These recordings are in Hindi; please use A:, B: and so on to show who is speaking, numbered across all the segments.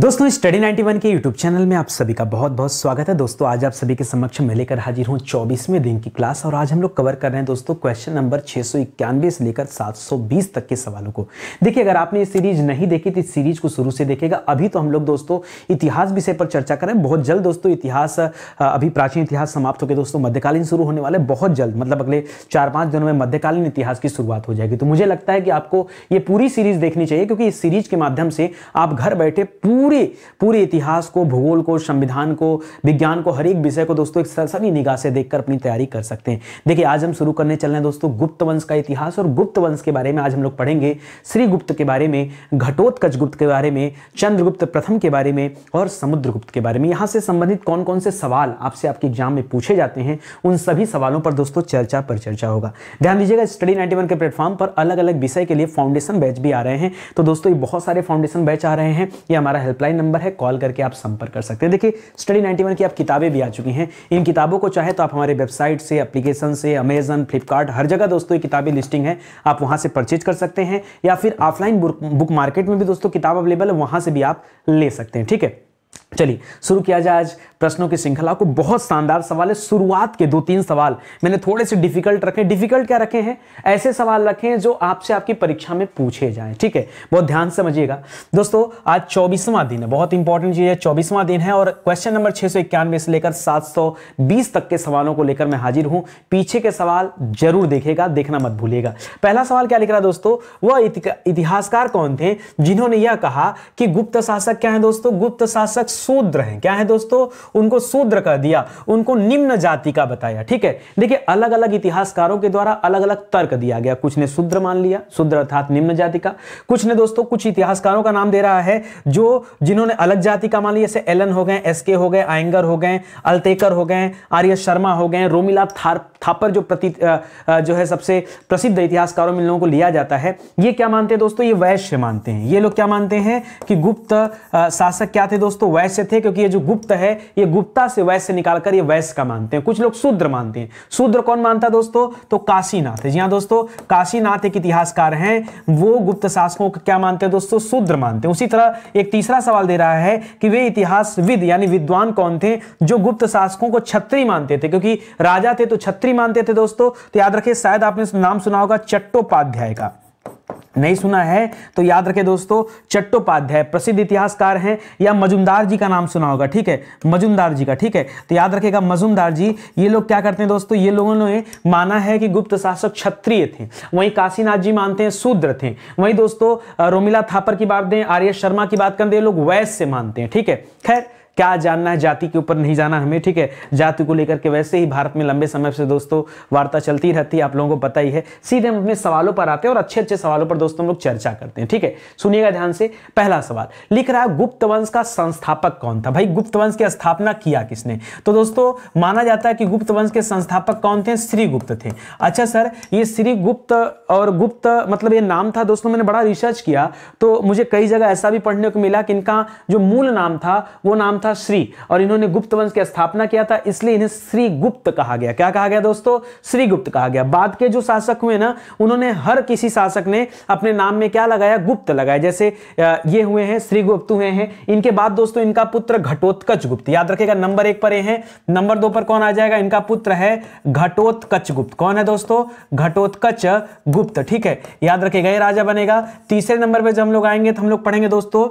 A: दोस्तों स्टडी 91 के यूट्यूब चैनल में आप सभी का बहुत बहुत स्वागत है दोस्तों आज आप सभी के समक्ष मैं लेकर हाजिर हूँ चौबीसवें दिन की क्लास और आज हम लोग कवर कर रहे हैं दोस्तों क्वेश्चन नंबर छः से लेकर 720 तक के सवालों को देखिए अगर आपने ये सीरीज नहीं देखी तो इस सीरीज को शुरू से देखेगा अभी तो हम लोग दोस्तों इतिहास विषय पर चर्चा करें बहुत जल्द दोस्तों इतिहास अभी प्राचीन इतिहास समाप्त होकर दोस्तों मध्यकालीन शुरू होने वाले बहुत जल्द मतलब अगले चार पाँच दिनों में मध्यकालीन इतिहास की शुरुआत हो जाएगी तो मुझे लगता है कि आपको ये पूरी सीरीज देखनी चाहिए क्योंकि इस सीरीज के माध्यम से आप घर बैठे पूरे पूरे पूरे इतिहास को भूगोल को संविधान को विज्ञान को हर एक विषय को दोस्तों एक सरसरी निगाह से देखकर अपनी तैयारी कर सकते हैं देखिए आज हम शुरू करने चल रहे हैं दोस्तों गुप्त वंश का इतिहास और गुप्त वंश के बारे में आज हम लोग पढ़ेंगे श्रीगुप्त के बारे में घटोत्कच गुप्त के बारे में चंद्रगुप्त प्रथम के बारे में और समुद्रगुप्त के बारे में यहाँ से संबंधित कौन कौन से सवाल आपसे आपके एग्जाम में पूछे जाते हैं उन सभी सवालों पर दोस्तों चर्चा पर चर्चा होगा ध्यान दीजिएगा स्टडी नाइन्टी के प्लेटफॉर्म पर अलग अलग विषय के लिए फाउंडेशन बैच भी आ रहे हैं तो दोस्तों ये बहुत सारे फाउंडेशन बैच आ रहे हैं ये हमारा हेल्पलाइन नंबर है कॉल करके आप संपर्क कर सकते हैं देखिए स्टडी 91 की आप किताबें भी आ चुकी हैं इन किताबों को चाहे तो आप हमारे वेबसाइट से एप्लीकेशन से अमेजन फ्लिपकार्ट हर जगह दोस्तों ये किताबें लिस्टिंग है आप वहाँ से परचेज कर सकते हैं या फिर ऑफलाइन बुक मार्केट में भी दोस्तों किताब अवेलेबल है वहाँ से भी आप ले सकते हैं ठीक है चलिए शुरू किया जाए आज प्रश्नों की श्रृंखला को बहुत शानदार सवाल है शुरुआत के दो तीन सवाल मैंने थोड़े से डिफिकल्ट रखे डिफिकल्ट क्या रखे हैं ऐसे सवाल रखे हैं जो आपसे आपकी परीक्षा में पूछे जाए ठीक है बहुत ध्यान समझिएगा दोस्तों आज चौबीसवां दिन है बहुत इंपॉर्टेंट चीज है चौबीसवां दिन है और क्वेश्चन नंबर छह से लेकर सात तक के सवालों को लेकर मैं हाजिर हूं पीछे के सवाल जरूर देखेगा देखना मत भूलिएगा पहला सवाल क्या लिख रहा है दोस्तों वह इतिहासकार कौन थे जिन्होंने यह कहा कि गुप्त शासक क्या है दोस्तों गुप्त शासक शूद्र हैं क्या है दोस्तों उनको शूद्र कह दिया उनको निम्न जाति का बताया ठीक है देखिए अलग अलग इतिहासकारों के द्वारा अलग अलग तर्क दिया गया कुछ ने शूद्र मान लिया शूद्र अर्थात निम्न जाति का कुछ ने दोस्तों कुछ इतिहासकारों का नाम दे रहा है जो जिन्होंने अलग जाति का मान लिया जैसे एलन हो गए एसके हो गए आयंगर हो गए अल्तेकर हो गए आर्य शर्मा हो गए रोमिला थार्प थापर जो प्रति जो है सबसे प्रसिद्ध इतिहासकारों में लोगों को लिया जाता है ये क्या मानते हैं दोस्तों ये वैश्य मानते हैं ये लोग क्या मानते हैं कि गुप्त शासक क्या थे दोस्तों वैश्य थे क्योंकि ये जो गुप्त है ये गुप्ता से वैश्य निकालकर ये वैश्य का मानते हैं कुछ लोग शूद्र मानते हैं शूद्र कौन मानता दोस्तों तो काशीनाथ है जी हाँ दोस्तों काशीनाथ एक इतिहासकार हैं वो गुप्त शासकों को क्या मानते हैं दोस्तों शूद्र मानते हैं उसी तरह एक तीसरा सवाल दे रहा है कि वे इतिहासविद यानी विद्वान कौन थे जो गुप्त शासकों को छत्री मानते थे क्योंकि राजा थे तो छत्री नहीं मानते थे दोस्तों तो याद रखिए शायद आपने नाम सुना होगा चट्टोपाध्याय का नहीं सुना है तो याद रखे दोस्तों चट्टोपाध्याय प्रसिद्ध इतिहासकार हैं या मजुमदार जी का नाम सुना होगा ठीक है मजुमदार जी का ठीक है तो याद रखेगा मजुमदार जी ये लोग क्या करते हैं दोस्तों ये लोगों ने माना है कि गुप्त शासक क्षत्रिय थे वहीं काशीनाथ जी मानते हैं शूद्र थे वहीं दोस्तों रोमिला थापर की बात दें आर्य शर्मा की बात करें दें लोग वैश्य मानते हैं ठीक है खैर क्या जानना है जाति के ऊपर नहीं जाना हमें ठीक है जाति को लेकर के वैसे ही भारत में लंबे समय से दोस्तों वार्ता चलती रहती है आप लोगों को पता ही है सीधे हम अपने सवालों पर आते हैं और अच्छे अच्छे सवालों पर दोस्तों हम लोग चर्चा करते हैं ठीक है सुनिएगा ध्यान से पहला सवाल लिख रहा है गुप्त वंश का संस्थापक कौन था भाई गुप्त वंश की स्थापना किया किसने तो दोस्तों माना जाता है कि गुप्त वंश के संस्थापक कौन थे श्रीगुप्त थे अच्छा सर ये श्रीगुप्त और गुप्त मतलब ये नाम था दोस्तों मैंने बड़ा रिसर्च किया तो मुझे कई जगह ऐसा भी पढ़ने को मिला कि इनका जो मूल नाम था वो नाम था था श्री और इन्होंने गुप्त वंश की स्थापना किया था इसलिए इन्हें श्री गुप्त कहा गया क्या कहा गया दोस्तों श्री गुप्त कहा गया बाद के जो शासक हुए ना उन्होंने हर किसी शासक ने अपने नाम में क्या लगाया गुप्त लगाया जैसे ये हुए हैं श्री गुप्त हुए हैं इनके बाद दोस्तों इनका पुत्र घटोत्कच गुप्त याद रखेगा नंबर एक पर ये है नंबर दो पर कौन आ जाएगा इनका पुत्र है घटोत्कच गुप्त कौन है दोस्तों घटोत्कच गुप्त ठीक है याद रखेगा ये राजा बनेगा तीसरे नंबर पर जब हम लोग आएंगे तो हम लोग पढ़ेंगे दोस्तों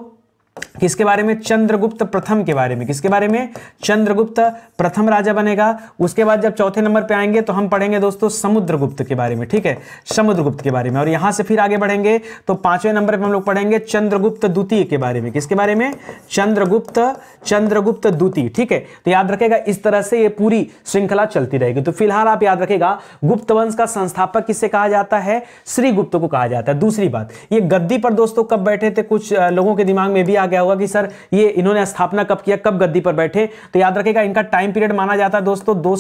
A: किसके बारे में चंद्रगुप्त प्रथम के बारे में किसके बारे में चंद्रगुप्त प्रथम राजा बनेगा उसके बाद जब चौथे नंबर पे आएंगे तो हम पढ़ेंगे दोस्तों समुद्रगुप्त के बारे में ठीक है समुद्रगुप्त के बारे में और यहां से फिर आगे बढ़ेंगे तो पांचवें नंबर पे हम लोग पढ़ेंगे चंद्रगुप्त द्वितीय के बारे में किसके बारे में चंद्रगुप्त चंद्रगुप्त द्वितीय ठीक है तो याद रखेगा इस तरह से ये पूरी श्रृंखला चलती रहेगी तो फिलहाल आप याद रखेगा गुप्त वंश का संस्थापक किससे कहा जाता है श्रीगुप्त को कहा जाता है दूसरी बात ये गद्दी पर दोस्तों कब बैठे थे कुछ लोगों के दिमाग में भी आ आ गया होगा कि सर ये इन्होंने स्थापना कब किया कब गद्दी पर बैठे तो याद रखेगा इनका टाइम पीरियड माना जाता है दोस्तों दो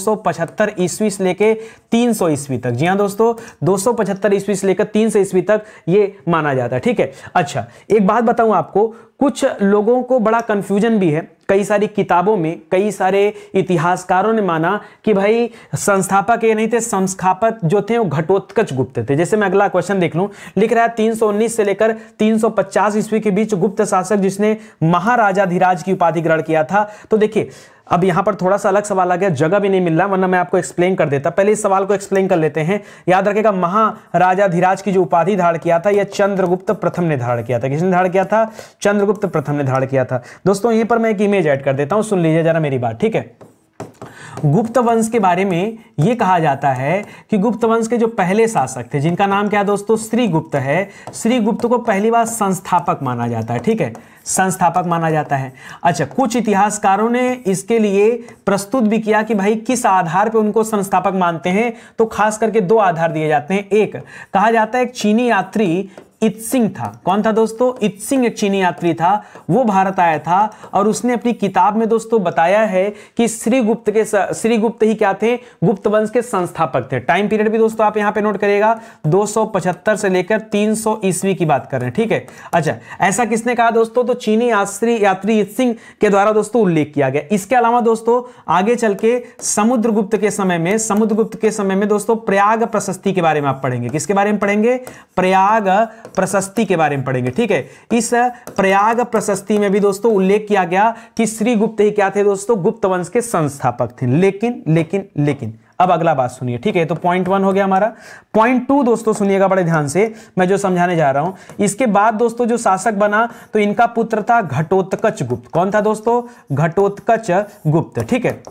A: ईस्वी से लेकर तीन ईस्वी तक जी हाँ दोस्तों दो ईस्वी से लेकर तीन ईस्वी तक ये माना जाता है ठीक है अच्छा एक बात बताऊं आपको कुछ लोगों को बड़ा कंफ्यूजन भी है कई सारी किताबों में कई सारे इतिहासकारों ने माना कि भाई संस्थापक ये नहीं थे संस्थापक जो थे वो घटोत्कच गुप्त थे जैसे मैं अगला क्वेश्चन देख लूँ लिख रहा है 319 से लेकर 350 ईस्वी के बीच गुप्त शासक जिसने महाराजाधिराज की उपाधि ग्रहण किया था तो देखिए अब यहां पर थोड़ा सा अलग सवाल आ गया जगह भी नहीं मिल रहा वरना मैं आपको एक्सप्लेन कर देता पहले इस सवाल को एक्सप्लेन कर लेते हैं याद रखेगा धीराज की जो उपाधि धारण किया था यह चंद्रगुप्त प्रथम ने धारण किया था किसने धारण किया था चंद्रगुप्त प्रथम ने धारण किया था दोस्तों यहीं पर मैं एक इमेज ऐड कर देता हूँ सुन लीजिए जरा मेरी बात ठीक है गुप्त वंश के बारे में यह कहा जाता है कि गुप्त वंश के जो पहले शासक थे जिनका नाम क्या दोस्तों श्री गुप्त है श्री गुप्त को पहली बार संस्थापक माना जाता है ठीक है संस्थापक माना जाता है अच्छा कुछ इतिहासकारों ने इसके लिए प्रस्तुत भी किया कि भाई किस आधार पर उनको संस्थापक मानते हैं तो खास करके दो आधार दिए जाते हैं एक कहा जाता है एक चीनी यात्री इत्सिंग था कौन था दोस्तों इत्सिंग एक चीनी यात्री था वो भारत आया था और उसने अपनी किताब में दोस्तों बताया है कि श्रीगुप्त के श्रीगुप्त ही क्या थे गुप्त वंश के संस्थापक थे टाइम पीरियड भी दोस्तों आप यहां पे नोट करिएगा 275 से लेकर 300 ईस्वी की बात कर रहे हैं ठीक है अच्छा ऐसा किसने कहा दोस्तों तो चीनी यात्री यात्री इत्सिंग के द्वारा दोस्तों उल्लेख किया गया इसके अलावा दोस्तों आगे चल के समुद्रगुप्त के समय में समुद्रगुप्त के समय में दोस्तों प्रयाग प्रशस्ति के बारे में आप पढ़ेंगे किसके बारे में पढ़ेंगे प्रयाग प्रशस्ति के बारे में पढ़ेंगे ठीक है इस प्रयाग प्रशस्ति में भी दोस्तों उल्लेख किया गया कि श्री गुप्त ही क्या थे दोस्तों गुप्त वंश के संस्थापक थे लेकिन लेकिन लेकिन अब अगला बात सुनिए ठीक है तो पॉइंट वन हो गया हमारा पॉइंट टू दोस्तों सुनिएगा बड़े ध्यान से मैं जो समझाने जा रहा हूं इसके बाद दोस्तों जो शासक बना तो इनका पुत्र था घटोत्कच गुप्त कौन था दोस्तों घटोत्कच गुप्त ठीक है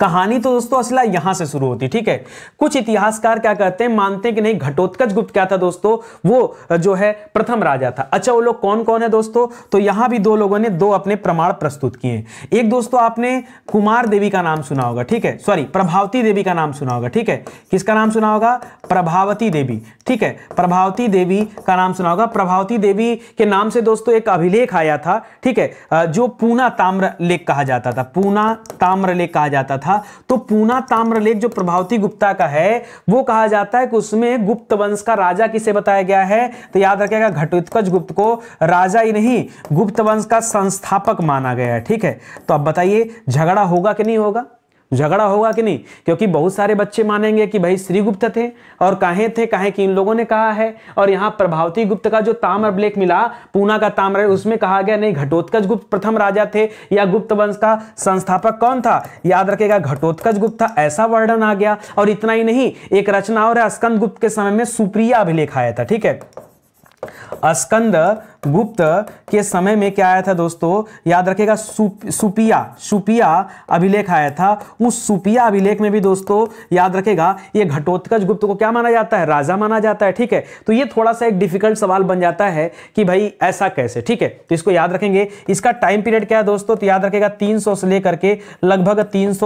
A: कहानी तो दोस्तों असला यहां से शुरू होती ठीक है कुछ इतिहासकार क्या कहते हैं मानते हैं कि नहीं घटोत्कच गुप्त क्या था दोस्तों वो जो है प्रथम राजा था अच्छा वो लोग कौन कौन है दोस्तों तो यहां भी दो लोगों ने दो अपने प्रमाण प्रस्तुत किए एक दोस्तों आपने कुमार देवी का नाम सुना होगा ठीक है सॉरी प्रभावती देवी का नाम सुना होगा ठीक है किसका नाम सुना होगा प्रभावती देवी ठीक है प्रभावती देवी का नाम सुना होगा प्रभावती देवी के नाम से दोस्तों एक अभिलेख आया था ठीक है जो पूना ताम्र लेख कहा जाता था पूना ताम्र लेख कहा जाता था था तो पूना ताम्रलेख जो प्रभावती गुप्ता का है वो कहा जाता है कि उसमें गुप्त वंश का राजा किसे बताया गया है तो याद रखेगा घटोत्कच गुप्त को राजा ही नहीं गुप्त वंश का संस्थापक माना गया है ठीक है तो अब बताइए झगड़ा होगा कि नहीं होगा झगड़ा होगा कि नहीं क्योंकि बहुत सारे बच्चे मानेंगे कि भाई श्रीगुप्त थे और कहे थे कहे कि इन लोगों ने कहा है और यहाँ प्रभावती गुप्त का जो ताम्र ब्लेक मिला पूना का ताम्र उसमें कहा गया नहीं घटोत्कच गुप्त प्रथम राजा थे या गुप्त वंश का संस्थापक कौन था याद रखेगा घटोत्कच गुप्त था ऐसा वर्णन आ गया और इतना ही नहीं एक रचना और स्कंद गुप्त के समय में सुप्रिया अभिलेख आया था ठीक है अस्कंद गुप्त के समय में क्या आया था दोस्तों याद रखेगा सुपिया सुपिया अभिलेख आया था उस सुपिया अभिलेख में भी दोस्तों याद रखेगा ये घटोत्कच गुप्त को क्या माना जाता है राजा माना जाता है ठीक है तो ये थोड़ा सा एक डिफिकल्ट सवाल बन जाता है कि भाई ऐसा कैसे ठीक है तो इसको याद रखेंगे इसका टाइम पीरियड क्या है दोस्तों तो याद रखेगा तीन से लेकर के लगभग तीन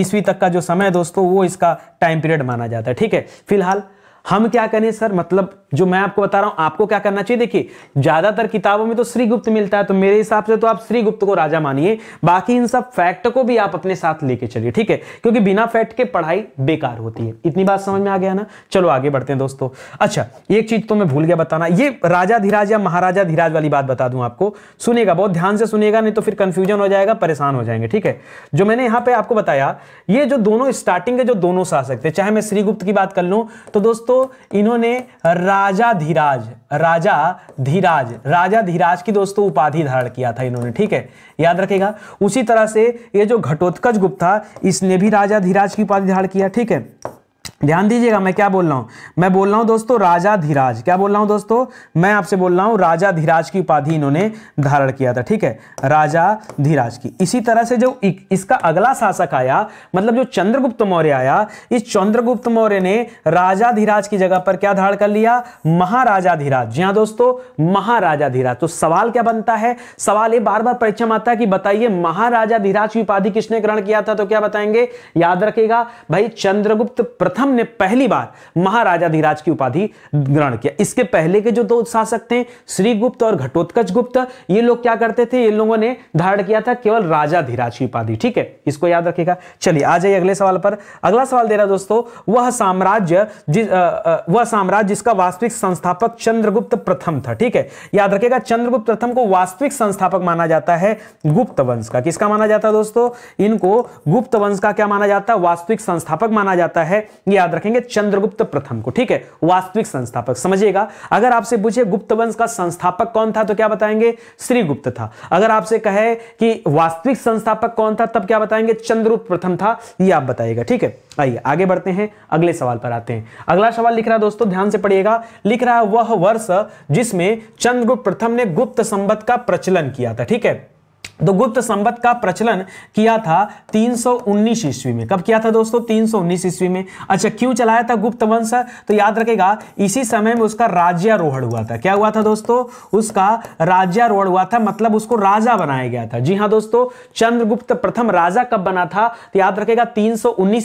A: ईस्वी तक का जो समय है दोस्तों वो इसका टाइम पीरियड माना जाता है ठीक है फिलहाल हम क्या करें सर मतलब जो मैं आपको बता रहा हूं आपको क्या करना चाहिए देखिए ज्यादातर किताबों में तो श्रीगुप्त मिलता है तो मेरे हिसाब से तो आप श्रीगुप्त को राजा मानिए बाकी इन सब फैक्ट को भी आप अपने साथ लेके चलिए ठीक है क्योंकि बिना फैक्ट के पढ़ाई बेकार होती है इतनी बात समझ में आ गया ना चलो आगे बढ़ते हैं दोस्तों अच्छा एक चीज तो मैं भूल गया बताना ये राजा धीराज या महाराजा धीराज वाली बात बता दूं आपको सुनेगा बहुत ध्यान से सुनेगा नहीं तो फिर कंफ्यूजन हो जाएगा परेशान हो जाएंगे ठीक है जो मैंने यहाँ पे आपको बताया ये जो दोनों स्टार्टिंग के जो दोनों शासक थे चाहे मैं श्रीगुप्त की बात कर लू तो दोस्तों इन्होंने राजा धीराज राजा धीराज राजा धीराज की दोस्तों उपाधि धारण किया था इन्होंने ठीक है याद रखेगा उसी तरह से ये जो घटोत्कच गुप्त था इसने भी राजा धीराज की उपाधि धारण किया ठीक है ध्यान दीजिएगा मैं क्या बोल रहा हूँ मैं बोल रहा हूँ दोस्तों राजा धीराज क्या बोल रहा हूँ दोस्तों मैं आपसे बोल रहा हूँ राजा धीराज की उपाधि इन्होंने धारण किया था ठीक है राजा धीराज की इसी तरह से जो इसका अगला शासक आया मतलब जो चंद्रगुप्त मौर्य आया इस चंद्रगुप्त मौर्य ने राजा धीराज की जगह पर क्या धारण कर लिया महाराजा धीराज जी हाँ दोस्तों महाराजा धीराज तो सवाल क्या बनता है सवाल ये बार बार परीक्षा आता है कि बताइए महाराजा धीराज की उपाधि किसने ग्रहण किया था तो क्या बताएंगे याद रखेगा भाई चंद्रगुप्त प्रथम प्रथम ने पहली बार महाराजाधिराज की उपाधि ग्रहण किया इसके पहले के जो दो शासक थे श्रीगुप्त और घटोत्कच गुप्त ये लोग क्या करते थे ये लोगों ने धारण किया था केवल राजाधिराज की उपाधि ठीक है इसको याद रखेगा चलिए आ जाइए अगले सवाल पर अगला सवाल दे रहा दोस्तों वह साम्राज्य वह साम्राज्य जिसका वास्तविक संस्थापक चंद्रगुप्त प्रथम था ठीक है याद रखेगा चंद्रगुप्त प्रथम को वास्तविक संस्थापक माना जाता है गुप्त वंश का किसका माना जाता है दोस्तों इनको गुप्त वंश का क्या माना जाता है वास्तविक संस्थापक माना जाता है ये याद रखेंगे चंद्रगुप्त प्रथम को ठीक है वास्तविक संस्थापक समझिएगा अगर आपसे पूछे गुप्त वंश का संस्थापक कौन था तो क्या बताएंगे श्रीगुप्त था अगर आपसे कहे कि वास्तविक संस्थापक कौन था तब क्या बताएंगे चंद्रगुप्त प्रथम था ये आप बताइएगा ठीक है आइए आगे बढ़ते हैं अगले सवाल पर आते हैं अगला सवाल लिख रहा है दोस्तों ध्यान से पढ़िएगा लिख रहा है वह वर्ष जिसमें चंद्रगुप्त प्रथम ने गुप्त संबत का प्रचलन किया था ठीक है तो गुप्त संबत का प्रचलन किया था 319 ईस्वी में कब किया था दोस्तों 319 ईस्वी में अच्छा क्यों चलाया था गुप्त वंश तो याद रखेगा इसी समय में उसका राज्यारोहण हुआ था क्या हुआ था दोस्तों उसका राज्यारोहण हुआ था मतलब उसको राजा बनाया गया था जी हाँ दोस्तों चंद्रगुप्त प्रथम राजा कब बना था तो याद रखेगा तीन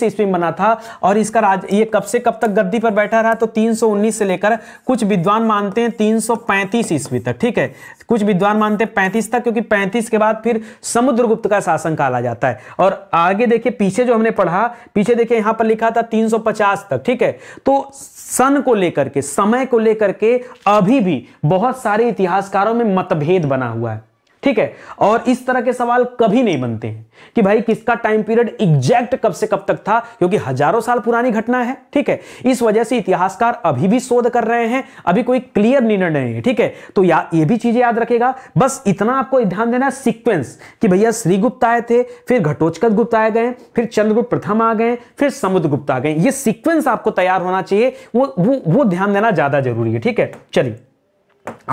A: ईस्वी में बना था और इसका राज ये कब से कब तक गद्दी पर बैठा रहा तो तीन से लेकर कुछ विद्वान मानते हैं तीन ईस्वी तक ठीक है कुछ विद्वान मानते हैं पैंतीस तक क्योंकि पैंतीस के बाद फिर समुद्रगुप्त का शासन काला जाता है और आगे देखिए पीछे जो हमने पढ़ा पीछे देखिए यहां पर लिखा था 350 तक ठीक है तो सन को लेकर के समय को लेकर के अभी भी बहुत सारे इतिहासकारों में मतभेद बना हुआ है ठीक है और इस तरह के सवाल कभी नहीं बनते हैं कि भाई किसका टाइम पीरियड एग्जैक्ट कब से कब तक था क्योंकि हजारों साल पुरानी घटना है ठीक है इस वजह से इतिहासकार अभी भी शोध कर रहे हैं अभी कोई क्लियर निर्णय नहीं है ठीक है तो या ये भी चीजें याद रखेगा बस इतना आपको ध्यान देना सिक्वेंस कि भैया श्रीगुप्त आए थे फिर घटोचकद गुप्त आए गए फिर चंद्रगुप्त प्रथम आ गए फिर समुद्र गुप्त आ गए ये सिक्वेंस आपको तैयार होना चाहिए वो, वो ध्यान देना ज्यादा जरूरी है ठीक है चलिए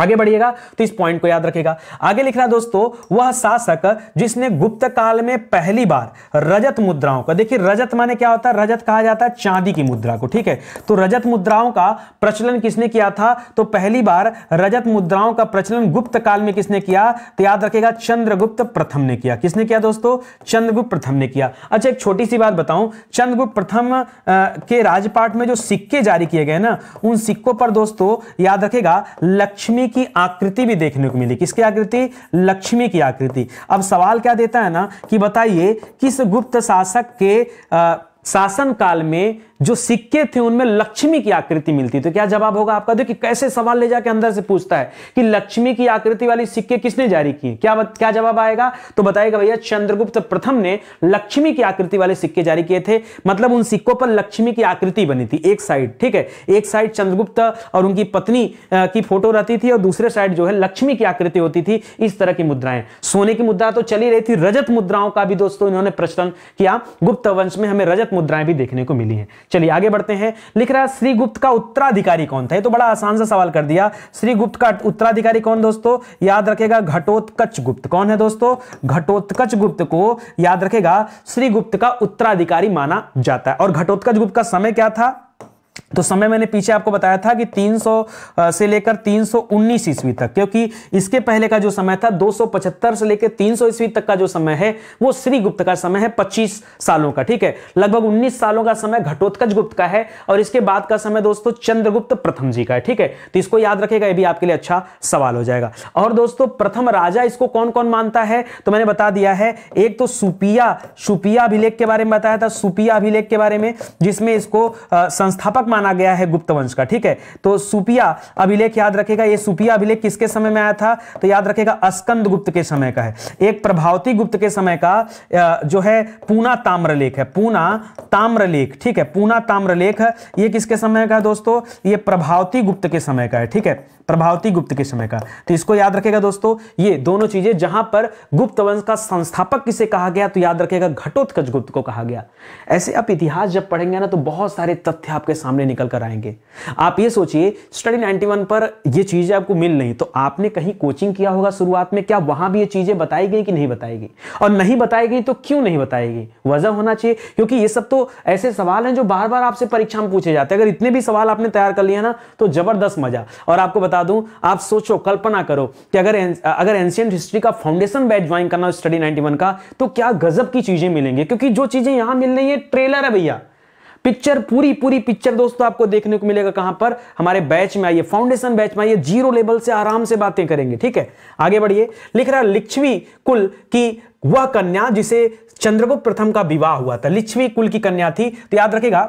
A: आगे बढ़िएगा तो इस पॉइंट को याद रखिएगा आगे लिख रहा दोस्तों वह शासक जिसने गुप्त काल में पहली बार रजत मुद्राओं का देखिए रजत माने क्या होता है रजत कहा जाता है चांदी की मुद्रा को ठीक है तो रजत मुद्राओं का प्रचलन किसने किया था तो पहली बार रजत मुद्राओं का प्रचलन गुप्त काल में किसने किया तो याद रखेगा चंद्रगुप्त प्रथम ने किया किसने किया दोस्तों चंद्रगुप्त प्रथम ने किया अच्छा एक छोटी सी बात बताऊं चंद्रगुप्त प्रथम के राजपाट में जो सिक्के जारी किए गए ना उन सिक्कों पर दोस्तों याद रखेगा लक्ष्य लक्ष्मी की आकृति भी देखने को मिली किसकी आकृति लक्ष्मी की आकृति अब सवाल क्या देता है ना कि बताइए किस गुप्त शासक के शासन काल में जो सिक्के थे उनमें लक्ष्मी की आकृति मिलती तो क्या जवाब होगा आपका देखिए कैसे सवाल ले जाके अंदर से पूछता है कि लक्ष्मी की आकृति वाली सिक्के किसने जारी किए क्या क्या जवाब आएगा तो बताएगा भैया चंद्रगुप्त प्रथम ने लक्ष्मी की आकृति वाले सिक्के जारी किए थे मतलब उन सिक्कों पर लक्ष्मी की आकृति बनी थी एक साइड ठीक है एक साइड चंद्रगुप्त और उनकी पत्नी की फोटो रहती थी और दूसरे साइड जो है लक्ष्मी की आकृति होती थी इस तरह की मुद्राएं सोने की मुद्रा तो चली रही थी रजत मुद्राओं का भी दोस्तों इन्होंने प्रश्न किया गुप्त वंश में हमें रजत मुद्राएं भी देखने को मिली है चलिए आगे बढ़ते हैं लिख रहा है श्रीगुप्त का उत्तराधिकारी कौन था ये तो बड़ा आसान सा सवाल कर दिया श्रीगुप्त का उत्तराधिकारी कौन दोस्तों याद रखेगा घटोत्कच गुप्त कौन है दोस्तों घटोत्कच गुप्त को याद रखेगा श्रीगुप्त का उत्तराधिकारी माना जाता है और घटोत्कच गुप्त का समय क्या था तो समय मैंने पीछे आपको बताया था कि 300 से लेकर 319 ईस्वी तक क्योंकि इसके पहले का जो समय था 275 से लेकर 300 ईस्वी तक का जो समय है वो श्री गुप्त का समय है 25 सालों का ठीक है लगभग 19 सालों का समय घटोत्कच गुप्त का है और इसके बाद का समय दोस्तों चंद्रगुप्त प्रथम जी का है ठीक है तो इसको याद रखेगा ये भी आपके लिए अच्छा सवाल हो जाएगा और दोस्तों प्रथम राजा इसको कौन कौन मानता है तो मैंने बता दिया है एक तो सुपिया सुपिया अभिलेख के बारे में बताया था सुपिया अभिलेख के बारे में जिसमें इसको संस्थापक मान माना गया है गुप्त वंश का ठीक है तो सुपिया अभिलेख याद रखेगा ये सुपिया अभिलेख किसके समय में आया था तो याद रखेगा अस्कंद गुप्त के समय का है एक प्रभावती गुप्त के समय का जो है पूना ताम्रलेख है पूना ताम्रलेख ठीक है पूना ताम्रलेख ये किसके समय का है दोस्तों ये प्रभावती गुप्त के समय का है ठीक है प्रभावती गुप्त के समय का तो इसको याद रखेगा दोस्तों ये दोनों चीजें जहां पर गुप्त वंश का संस्थापक किसे कहा गया तो याद रखेगा घटोत्कच गुप्त को कहा गया ऐसे आप इतिहास जब पढ़ेंगे ना तो बहुत सारे तथ्य आपके सामने निकल कर आएंगे आप ये सोचिए स्टडी 91 पर ये चीज़ें आपको मिल नहीं तो आपने कहीं कोचिंग किया होगा शुरुआत में क्या वहां भी ये चीज़ें बताई गई कि नहीं बताई गई और नहीं बताई गई तो क्यों नहीं बताई गई वजह होना चाहिए क्योंकि ये सब तो ऐसे सवाल हैं जो बार बार आपसे परीक्षा में पूछे जाते हैं अगर इतने भी सवाल आपने तैयार कर लिया ना तो ज़बरदस्त मज़ा और आपको बता दूं आप सोचो कल्पना करो कि अगर अगर एंशियंट हिस्ट्री का फाउंडेशन बैच ज्वाइन करना स्टडी नाइनटी का तो क्या गजब की चीज़ें मिलेंगे क्योंकि जो चीज़ें यहां मिल रही है ट्रेलर है भैया पिक्चर पूरी पूरी पिक्चर दोस्तों आपको देखने को मिलेगा कहां पर हमारे बैच में आइए फाउंडेशन बैच में आइए जीरो लेवल से आराम से बातें करेंगे ठीक है आगे बढ़िए लिख रहा लिच्छवी कुल की वह कन्या जिसे चंद्रगुप्त प्रथम का विवाह हुआ था लिच्छवी कुल की कन्या थी तो याद रखेगा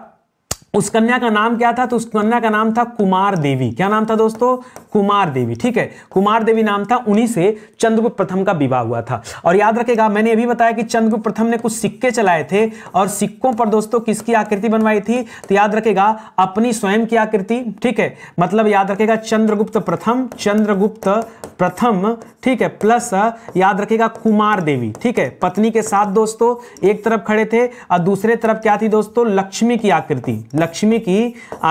A: उस कन्या का नाम क्या था तो उस कन्या का नाम था कुमार देवी क्या नाम था दोस्तों कुमार देवी ठीक है कुमार देवी नाम था उन्हीं से चंद्रगुप्त प्रथम का विवाह हुआ था और याद रखेगा मैंने अभी बताया कि चंद्रगुप्त प्रथम ने कुछ सिक्के चलाए थे और सिक्कों पर दोस्तों किसकी आकृति बनवाई थी तो याद रखेगा अपनी स्वयं की आकृति ठीक है मतलब याद रखेगा चंद्रगुप्त प्रथम चंद्रगुप्त प्रथम ठीक है प्लस याद रखेगा कुमार देवी ठीक है पत्नी के साथ दोस्तों एक तरफ खड़े थे और दूसरे तरफ क्या थी दोस्तों लक्ष्मी की आकृति लक्ष्मी की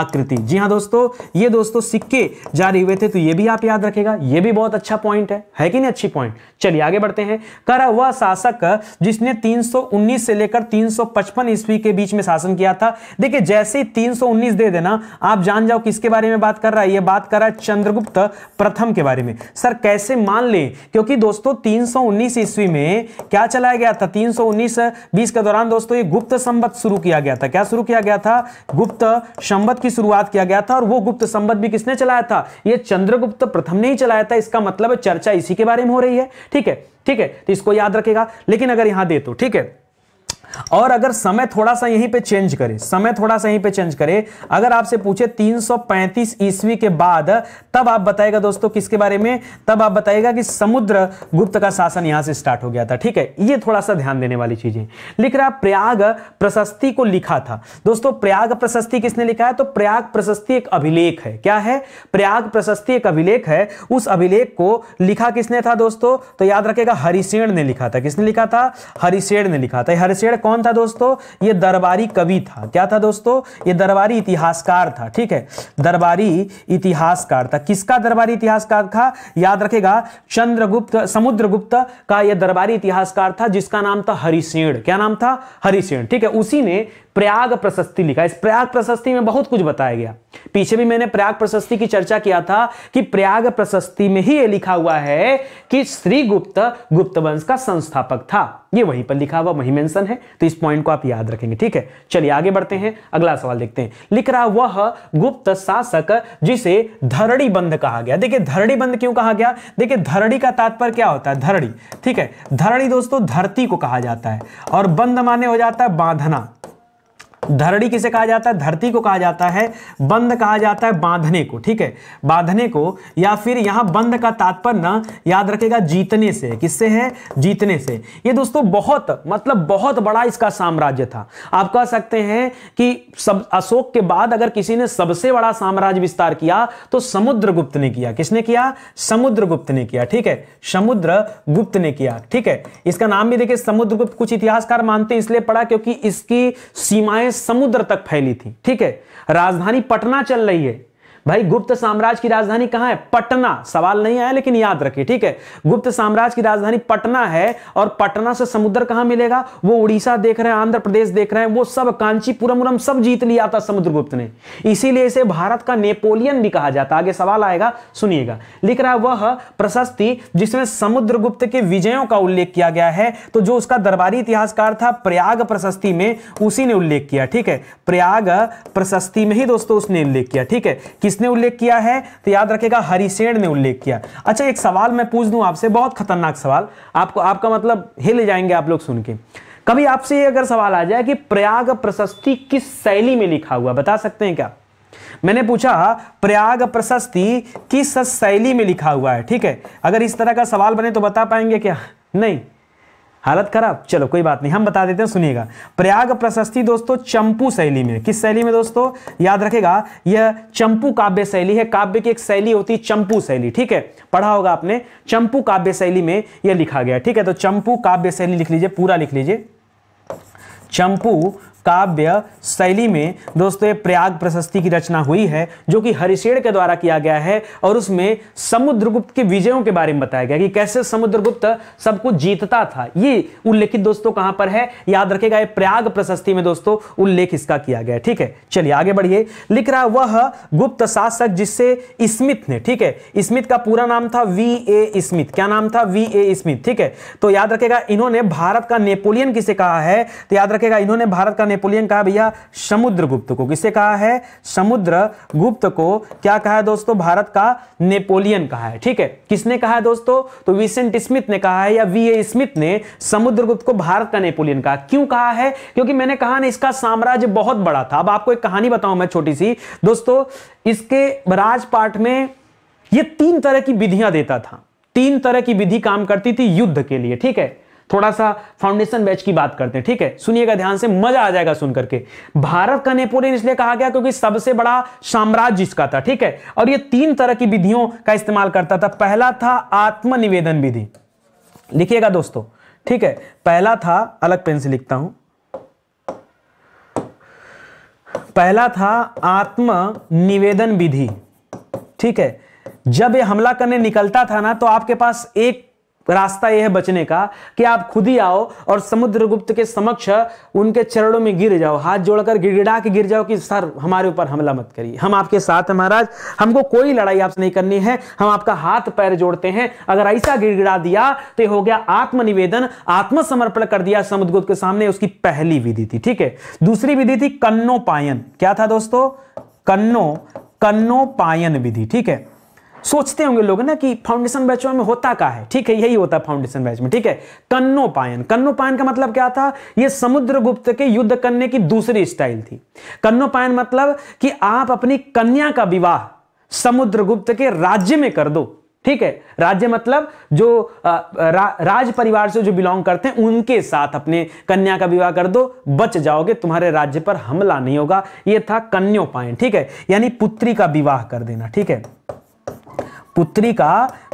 A: आकृति जी हाँ दोस्तों ये दोस्तों सिक्के जारी हुए थे तो ये भी आप याद रखेगा ये भी बहुत अच्छा पॉइंट है है कि नहीं अच्छी पॉइंट चलिए आगे बढ़ते हैं कर वह शासक जिसने 319 से लेकर 355 ईस्वी के बीच में शासन किया था देखिए जैसे ही 319 दे देना आप जान जाओ किसके बारे में बात कर रहा है ये बात कर रहा है चंद्रगुप्त प्रथम के बारे में सर कैसे मान ले क्योंकि दोस्तों तीन ईस्वी में क्या चलाया गया था तीन सौ के दौरान दोस्तों ये गुप्त संबत शुरू किया गया था क्या शुरू किया गया था गुप्त संबत की शुरुआत किया गया था और वो गुप्त संबत भी किसने चलाया था ये चंद्र चंद्रगुप्त प्रथम ने ही चलाया था इसका मतलब चर्चा इसी के बारे में हो रही है ठीक है ठीक है तो इसको याद रखेगा लेकिन अगर यहां दे तो ठीक है और अगर समय थोड़ा सा यहीं पे चेंज करे समय थोड़ा सा यहीं पे चेंज करे अगर आपसे पूछे 335 ईस्वी के बाद तब आप बताएगा दोस्तों किसके बारे में तब आप बताएगा कि समुद्र गुप्त का शासन यहां से स्टार्ट हो गया था ठीक है ये थोड़ा सा ध्यान देने वाली चीजें लिख रहा प्रयाग प्रशस्ति को लिखा था दोस्तों प्रयाग प्रशस्ति किसने लिखा है तो प्रयाग प्रशस्ति एक अभिलेख है क्या है प्रयाग प्रशस्ति एक अभिलेख है उस अभिलेख को लिखा किसने था दोस्तों तो याद रखेगा हरिसेण ने लिखा था किसने लिखा था हरिसेण ने लिखा था हरिसेण कौन था दोस्तों ये दरबारी कवि था क्या था दोस्तों ये दरबारी इतिहासकार था ठीक है दरबारी इतिहासकार था किसका दरबारी इतिहासकार था याद रखेगा चंद्रगुप्त समुद्रगुप्त का यह दरबारी इतिहासकार था जिसका नाम था हरिसेण क्या नाम था हरिसेण ठीक है उसी ने प्रयाग प्रशस्ति लिखा इस प्रयाग प्रशस्ति में बहुत कुछ बताया गया पीछे भी मैंने प्रयाग प्रशस्ति की चर्चा किया था कि प्रयाग प्रशस्ति में ही यह लिखा हुआ है कि श्री गुप्त गुप्त वंश का संस्थापक था यह वहीं पर लिखा हुआ वही मेंशन है तो इस पॉइंट को आप याद रखेंगे ठीक है चलिए आगे बढ़ते हैं अगला सवाल देखते हैं लिख रहा वह गुप्त शासक जिसे धरड़ी बंद कहा गया देखिए धरड़ी बंद क्यों कहा गया देखिए धरड़ी का तात्पर्य क्या होता है धरड़ी ठीक है धरड़ी दोस्तों धरती को कहा जाता है और बंद माने हो जाता है बांधना धरड़ी किसे कहा जाता है धरती को कहा जाता है बंद कहा जाता है बांधने को ठीक है बांधने को या फिर यहां बंद का तात्पर्य याद रखेगा जीतने से किससे है जीतने से ये दोस्तों बहुत मतलब बहुत बड़ा इसका साम्राज्य था आप कह सकते हैं कि सब अशोक के बाद अगर किसी ने सबसे बड़ा साम्राज्य विस्तार किया तो समुद्र ने किया किसने किया समुद्र ने किया ठीक है समुद्र ने किया ठीक है इसका नाम भी देखिए समुद्र कुछ इतिहासकार मानते हैं इसलिए पड़ा क्योंकि इसकी सीमाएं समुद्र तक फैली थी ठीक है राजधानी पटना चल रही है भाई गुप्त साम्राज्य की राजधानी कहां है पटना सवाल नहीं आया लेकिन याद रखिए ठीक है गुप्त साम्राज्य की राजधानी पटना है और पटना से समुद्र कहां मिलेगा वो उड़ीसा देख रहे हैं आंध्र प्रदेश देख रहे हैं वो सब कांचीपुरम उरम सब जीत लिया था समुद्रगुप्त ने इसीलिए इसे भारत का नेपोलियन भी कहा जाता आगे सवाल आएगा सुनिएगा लिख रहा है वह प्रशस्ति जिसमें समुद्रगुप्त के विजयों का उल्लेख किया गया है तो जो उसका दरबारी इतिहासकार था प्रयाग प्रशस्ति में उसी ने उल्लेख किया ठीक है प्रयाग प्रशस्ति में ही दोस्तों उसने उल्लेख किया ठीक है किसने उल्लेख किया है तो याद रखेगा हरिसेण ने उल्लेख किया अच्छा एक सवाल मैं पूछ दू आपसे बहुत खतरनाक सवाल आपको आपका मतलब हिल जाएंगे आप लोग सुन के कभी आपसे ये अगर सवाल आ जाए कि प्रयाग प्रशस्ति किस शैली में लिखा हुआ बता सकते हैं क्या मैंने पूछा प्रयाग प्रशस्ति किस शैली में लिखा हुआ है ठीक है अगर इस तरह का सवाल बने तो बता पाएंगे क्या नहीं हालत खराब चलो कोई बात नहीं हम बता देते हैं सुनिएगा प्रयाग प्रशस्ति दोस्तों चंपू शैली में किस शैली में दोस्तों याद रखेगा यह चंपू काव्य शैली है काव्य की एक शैली होती है चंपू शैली ठीक है पढ़ा होगा आपने चंपू काव्य शैली में यह लिखा गया ठीक है तो चंपू काव्य शैली लिख लीजिए पूरा लिख लीजिए चंपू काव्य शैली में दोस्तों प्रयाग प्रशस्ति की रचना हुई है जो कि हरिशेड़ के द्वारा किया गया है और उसमें समुद्रगुप्त के विजयों के बारे में बताया गया कि कैसे समुद्रगुप्त सब कुछ जीतता था ये उल्लेखित दोस्तों कहां पर है याद रखेगा ये प्रयाग प्रशस्ति में दोस्तों उल्लेख इसका किया गया ठीक है चलिए आगे बढ़िए लिख रहा वह गुप्त शासक जिससे स्मिथ ने ठीक है स्मिथ का पूरा नाम था वी ए स्मित क्या नाम था वी ए स्मित ठीक है तो याद रखेगा इन्होंने भारत का नेपोलियन किसे कहा है तो याद रखेगा इन्होंने भारत का नेपोलियन कहा भैया समुद्रगुप्त को किसे कहा है समुद्रगुप्त को क्या कहा है दोस्तों भारत का नेपोलियन कहा है ठीक है किसने कहा है दोस्तों तो विसेंट स्मिथ ने कहा है या वी ए स्मिथ ने समुद्रगुप्त को भारत का नेपोलियन कहा क्यों कहा है क्योंकि मैंने कहा ना इसका साम्राज्य बहुत बड़ा था अब आपको एक कहानी बताऊं मैं छोटी सी दोस्तों इसके राजपाठ में यह तीन तरह की विधियां देता था तीन तरह की विधि काम करती थी युद्ध के लिए ठीक है थोड़ा सा फाउंडेशन बैच की बात करते हैं ठीक है सुनिएगा ध्यान से मजा आ जाएगा सुनकर के भारत का नेपोलियन इसलिए कहा गया क्योंकि सबसे बड़ा साम्राज्य इसका था ठीक है और ये तीन तरह की विधियों का इस्तेमाल करता था पहला था आत्मनिवेदन विधि लिखिएगा दोस्तों ठीक है पहला था अलग पेन से लिखता हूं पहला था आत्म निवेदन विधि ठीक है जब ये हमला करने निकलता था ना तो आपके पास एक रास्ता यह है बचने का कि आप खुद ही आओ और समुद्रगुप्त के समक्ष उनके चरणों में गिर जाओ हाथ जोड़कर गिड़गिड़ा के गिर जाओ कि सर हमारे ऊपर हमला मत करिए हम आपके साथ हैं महाराज हमको कोई लड़ाई आपसे नहीं करनी है हम आपका हाथ पैर जोड़ते हैं अगर ऐसा गिड़गिड़ा दिया तो हो गया आत्मनिवेदन आत्मसमर्पण कर दिया समुद्रगुप्त के सामने उसकी पहली विधि थी ठीक है दूसरी विधि थी कन्नो पायन क्या था दोस्तों कन्नो कन्नो पायन विधि ठीक है सोचते होंगे लोग ना कि फाउंडेशन बैच में होता क्या है ठीक है यही होता है फाउंडेशन बैच में ठीक है कन्नो पायन कन्नो पायन का मतलब क्या था ये समुद्रगुप्त के युद्ध करने की दूसरी स्टाइल थी कन्नो पायन मतलब कि आप अपनी कन्या का विवाह समुद्रगुप्त के राज्य में कर दो ठीक है राज्य मतलब जो रा, राज परिवार से जो बिलोंग करते हैं उनके साथ अपने कन्या का विवाह कर दो बच जाओगे तुम्हारे राज्य पर हमला नहीं होगा यह था कन्यापायन ठीक है यानी पुत्री का विवाह कर देना ठीक है पुत्री का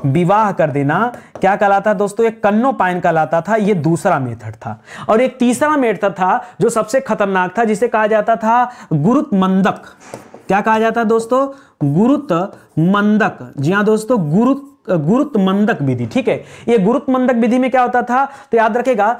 A: विवाह कर देना क्या कहलाता है दोस्तों एक कन्नो पायन कहलाता था ये दूसरा मेथड था और एक तीसरा मेथड था जो सबसे खतरनाक था जिसे कहा जाता था गुरुत मंदक क्या कहा जाता है दोस्तों गुरुत मंदक जी हाँ दोस्तों गुरुत गुरुत्मंदक विधि ठीक है ये गुरुत्मंदक विधि में क्या होता था तो याद रखेगा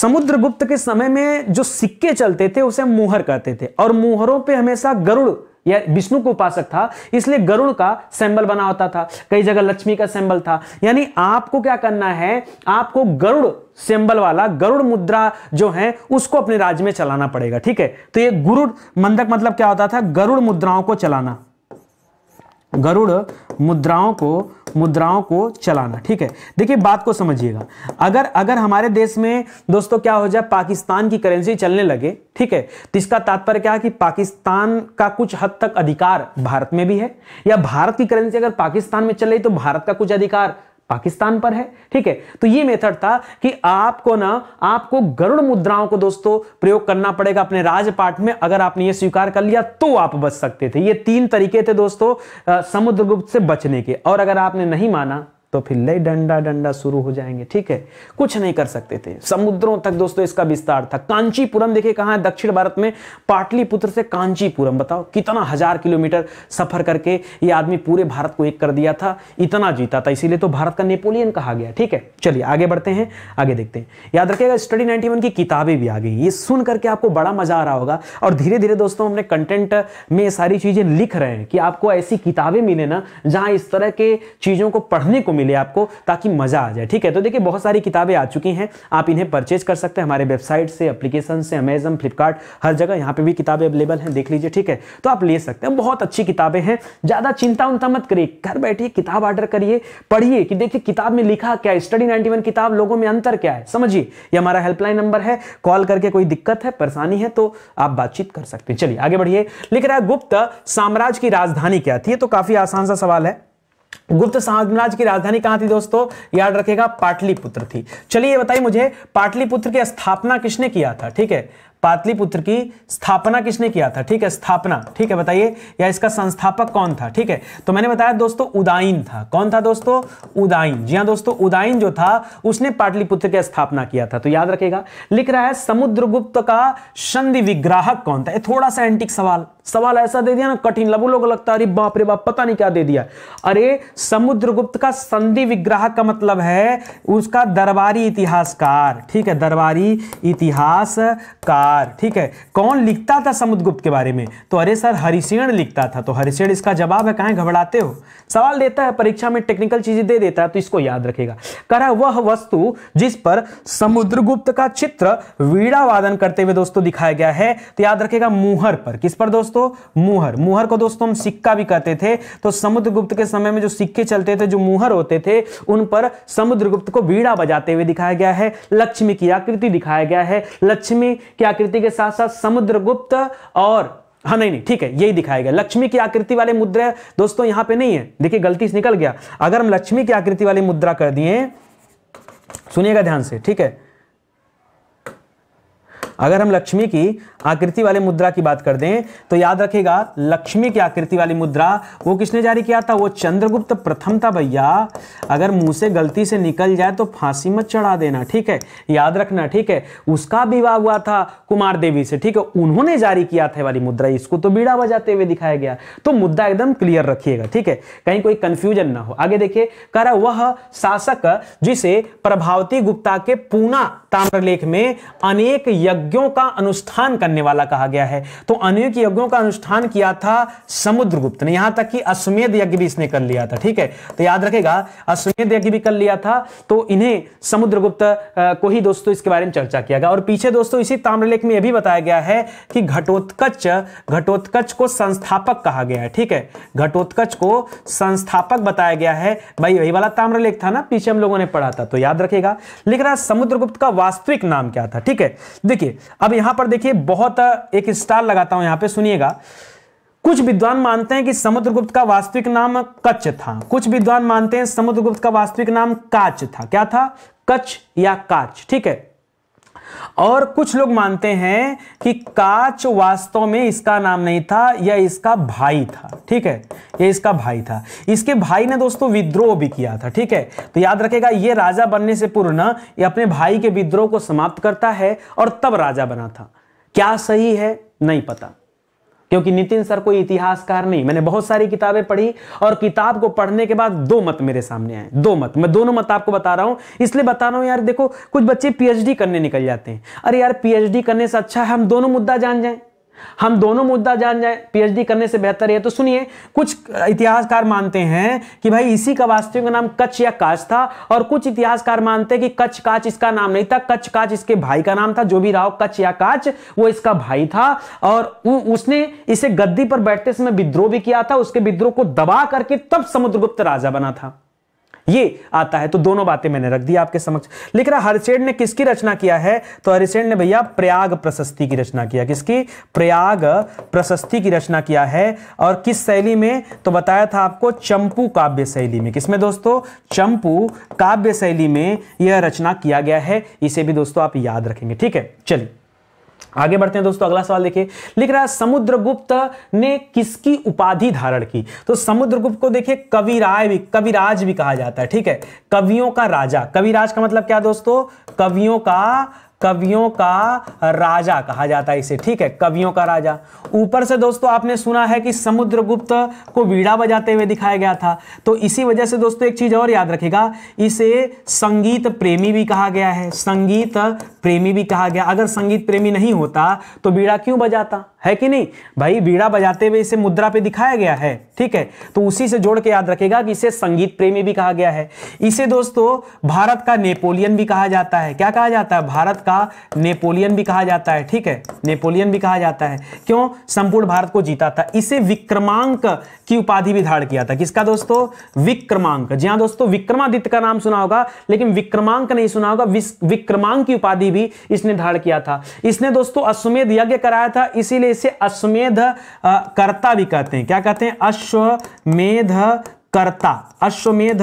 A: समुद्रगुप्त के समय में जो सिक्के चलते थे उसे मुहर कहते थे और मुहरों पे हमेशा गरुड़ या विष्णु को उपासक था इसलिए गरुड़ का सैंबल बना होता था कई जगह लक्ष्मी का सैंबल था यानी आपको क्या करना है आपको गरुड़ सिंबल वाला गरुड़ मुद्रा जो है उसको अपने राज्य में चलाना पड़ेगा ठीक है तो ये गुरुड़ मंदक मतलब क्या होता था गरुड़ मुद्राओं को चलाना गरुड़ मुद्राओं को मुद्राओं को चलाना ठीक है देखिए बात को समझिएगा अगर अगर हमारे देश में दोस्तों क्या हो जाए पाकिस्तान की करेंसी चलने लगे ठीक है तो इसका तात्पर्य क्या है कि पाकिस्तान का कुछ हद तक अधिकार भारत में भी है या भारत की करेंसी अगर पाकिस्तान में चल रही तो भारत का कुछ अधिकार पाकिस्तान पर है ठीक है तो ये मेथड था कि आपको ना आपको गरुड़ मुद्राओं को दोस्तों प्रयोग करना पड़ेगा अपने राजपाट में अगर आपने ये स्वीकार कर लिया तो आप बच सकते थे ये तीन तरीके थे दोस्तों समुद्रगुप्त से बचने के और अगर आपने नहीं माना तो फिर ले डंडा डंडा शुरू हो जाएंगे ठीक है कुछ नहीं कर सकते थे समुद्रों तक दोस्तों इसका विस्तार था कांचीपुरम देखिए कहाँ है दक्षिण भारत में पाटलिपुत्र से कांचीपुरम बताओ कितना हजार किलोमीटर सफर करके ये आदमी पूरे भारत को एक कर दिया था इतना जीता था इसीलिए तो भारत का नेपोलियन कहा गया ठीक है चलिए आगे बढ़ते हैं आगे देखते हैं याद रखिएगा स्टडी नाइनटी की किताबें भी आ गई ये सुन करके आपको बड़ा मजा आ रहा होगा और धीरे धीरे दोस्तों हमने कंटेंट में सारी चीजें लिख रहे हैं कि आपको ऐसी किताबें मिले ना जहां इस तरह के चीजों को पढ़ने को मिले आपको ताकि मज़ा आ जाए ठीक है तो देखिए बहुत सारी किताबें आ चुकी हैं आप इन्हें परचेज कर सकते हैं हमारे वेबसाइट से एप्लीकेशन से अमेजन फ्लिपकार्ट हर जगह यहाँ पे भी किताबें अवेलेबल हैं देख लीजिए ठीक है तो आप ले सकते हैं बहुत अच्छी किताबें हैं ज़्यादा चिंता उनता मत करिए घर बैठिए किताब ऑर्डर करिए पढ़िए कि देखिए किताब में लिखा क्या है स्टडी नाइनटी किताब लोगों में अंतर क्या है समझिए ये हमारा हेल्पलाइन नंबर है कॉल करके कोई दिक्कत है परेशानी है तो आप बातचीत कर सकते हैं चलिए आगे बढ़िए लिख रहा है गुप्त साम्राज्य की राजधानी क्या थी तो काफी आसान सा सवाल है गुप्त साम्राज्य की राजधानी कहां थी दोस्तों याद रखेगा पाटलिपुत्र थी चलिए बताइए मुझे पाटलिपुत्र की स्थापना किसने किया था ठीक है पाटलिपुत्र की स्थापना किसने किया था ठीक है स्थापना ठीक है बताइए या इसका संस्थापक कौन था ठीक है तो मैंने बताया दोस्तों उदाइन था कौन था दोस्तों उदाइन जी हाँ दोस्तों उदाइन जो था उसने पाटलिपुत्र की स्थापना किया था तो याद रखेगा लिख रहा है समुद्रगुप्त का संधि विग्राहक कौन था थोड़ा सा एंटिक सवाल सवाल ऐसा दे दिया ना कठिन लबू लोग लगता अरे बाप रे बाप पता नहीं क्या दे दिया अरे समुद्रगुप्त का संधि विग्राहक का मतलब है उसका दरबारी इतिहासकार ठीक है दरबारी इतिहासकार चार ठीक है कौन लिखता था समुद्रगुप्त के बारे में तो अरे सर हरिशेण लिखता था तो हरिशेण इसका जवाब है कहा घबराते हो सवाल देता है परीक्षा में टेक्निकल चीजें दे देता है तो इसको याद रखेगा करा वह वस्तु जिस पर समुद्रगुप्त का चित्र वीड़ा वादन करते हुए दोस्तों दिखाया गया है तो याद रखेगा मुहर पर किस पर दोस्तों मुहर मुहर को दोस्तों हम सिक्का भी कहते थे तो समुद्रगुप्त के समय में जो सिक्के चलते थे जो मुहर होते थे उन पर समुद्रगुप्त को वीड़ा बजाते हुए दिखाया गया है लक्ष्मी की आकृति दिखाया गया है लक्ष्मी क्या आकृति के साथ साथ समुद्रगुप्त और हाँ नहीं नहीं ठीक है यही दिखाएगा लक्ष्मी की आकृति वाले मुद्रा दोस्तों यहां पे नहीं है देखिए गलती से निकल गया अगर हम लक्ष्मी की आकृति वाली मुद्रा कर दिए सुनिएगा ध्यान से ठीक है अगर हम लक्ष्मी की आकृति वाले मुद्रा की बात कर दें तो याद रखेगा लक्ष्मी की आकृति वाली मुद्रा वो किसने जारी किया था वो चंद्रगुप्त प्रथम था भैया अगर मुंह से गलती से निकल जाए तो फांसी मत चढ़ा देना ठीक है याद रखना ठीक है उसका विवाह हुआ था कुमार देवी से ठीक है उन्होंने जारी किया था वाली मुद्रा इसको तो बीड़ा बजाते हुए दिखाया गया तो मुद्दा एकदम क्लियर रखिएगा ठीक है कहीं कोई कंफ्यूजन ना हो आगे देखिए कर वह शासक जिसे प्रभावती गुप्ता के पूना ताम्रलेख में अनेक यज्ञों का अनुष्ठान करने वाला कहा गया है तो अनेक यज्ञों का अनुष्ठान किया था समुद्रगुप्त ने यहां तक कि अश्वेध यज्ञ भी इसने कर लिया था ठीक है तो याद रखेगा अश्वेध यज्ञ भी कर लिया था तो इन्हें समुद्रगुप्त को ही दोस्तों इसके बारे में चर्चा किया गया और पीछे दोस्तों इसी ताम्रलेख में यह भी बताया गया है कि घटोत्कच घटोत्कच को संस्थापक कहा गया है ठीक है घटोत्कच को संस्थापक बताया गया है भाई वही वाला ताम्रलेख था ना पीछे हम लोगों ने पढ़ा था तो याद रखेगा लिख रहा समुद्रगुप्त का वास्तविक नाम क्या था ठीक है देखिए अब यहां पर देखिए बहुत बहुत एक स्टार लगाता हूं यहां पे सुनिएगा कुछ विद्वान मानते हैं कि समुद्रगुप्त का वास्तविक नाम कच्छ था कुछ विद्वान मानते हैं समुद्रगुप्त का वास्तविक नाम काच था क्या था कच्छ या काच ठीक है और कुछ लोग मानते हैं कि काच वास्तव में इसका नाम नहीं था या इसका भाई था ठीक है यह इसका भाई था इसके भाई ने दोस्तों विद्रोह भी किया था ठीक है तो याद रखेगा यह राजा बनने से पूर्व ना ये अपने भाई के विद्रोह को समाप्त करता है और तब राजा बना था क्या सही है नहीं पता क्योंकि नितिन सर कोई इतिहासकार नहीं मैंने बहुत सारी किताबें पढ़ी और किताब को पढ़ने के बाद दो मत मेरे सामने आए दो मत मैं दोनों मत आपको बता रहा हूं इसलिए बता रहा हूं यार देखो कुछ बच्चे पीएचडी करने निकल जाते हैं अरे यार पीएचडी करने से अच्छा है हम दोनों मुद्दा जान जाएं हम दोनों मुद्दा जान जाए पीएचडी करने से बेहतर है तो सुनिए कुछ इतिहासकार मानते हैं कि भाई इसी का वास्तविक नाम कच्छ या काच था और कुछ इतिहासकार मानते हैं कि कच्छ काच इसका नाम नहीं था कच्छ काच इसके भाई का नाम था जो भी राव कच्छ या काच वो इसका भाई था और उसने इसे गद्दी पर बैठते समय विद्रोह भी किया था उसके विद्रोह को दबा करके तब समुद्रगुप्त राजा बना था ये आता है तो दोनों बातें मैंने रख दी आपके समक्ष लिख रहा हरिशेड ने किसकी रचना किया है तो हरिशेड ने भैया प्रयाग प्रशस्ति की रचना किया किसकी प्रयाग प्रशस्ति की रचना किया है और किस शैली में तो बताया था आपको चंपू काव्य शैली में किसमें दोस्तों चंपू काव्य शैली में यह रचना किया गया है इसे भी दोस्तों आप याद रखेंगे ठीक है चलिए आगे बढ़ते हैं दोस्तों अगला सवाल देखिए लिख रहा है समुद्रगुप्त ने किसकी उपाधि धारण की तो समुद्रगुप्त को देखिए कविराय भी कविराज भी कहा जाता है ठीक है कवियों का राजा कविराज का मतलब क्या दोस्तों कवियों का कवियों का राजा कहा जाता है इसे ठीक है कवियों का राजा ऊपर से दोस्तों आपने सुना है कि समुद्रगुप्त को वीड़ा बजाते हुए दिखाया गया था तो इसी वजह से दोस्तों एक चीज और याद रखेगा इसे संगीत प्रेमी भी कहा गया है संगीत प्रेमी भी कहा गया अगर संगीत प्रेमी नहीं होता तो बीड़ा क्यों बजाता है कि नहीं भाई बीड़ा बजाते हुए इसे मुद्रा पे दिखाया गया है ठीक है तो उसी से जोड़ के याद रखेगा कि इसे संगीत प्रेमी भी कहा गया है इसे दोस्तों भारत का नेपोलियन भी कहा जाता है क्या कहा जाता है भारत का नेपोलियन भी कहा जाता है ठीक है नेपोलियन भी कहा जाता है क्यों संपूर्ण भारत को जीता था इसे विक्रमांक की उपाधि भी धारण किया था किसका दोस्तों विक्रमांक जी हाँ दोस्तों विक्रमादित्य का नाम सुना होगा लेकिन विक्रमांक नहीं सुना होगा विक्रमांक की उपाधि भी इसने धारण किया था इसने दोस्तों अश्वमेध यज्ञ कराया था इसीलिए इसे अश्वमेध कर्ता भी कहते हैं क्या कहते हैं अश्वमेध कर्ता अश्वमेध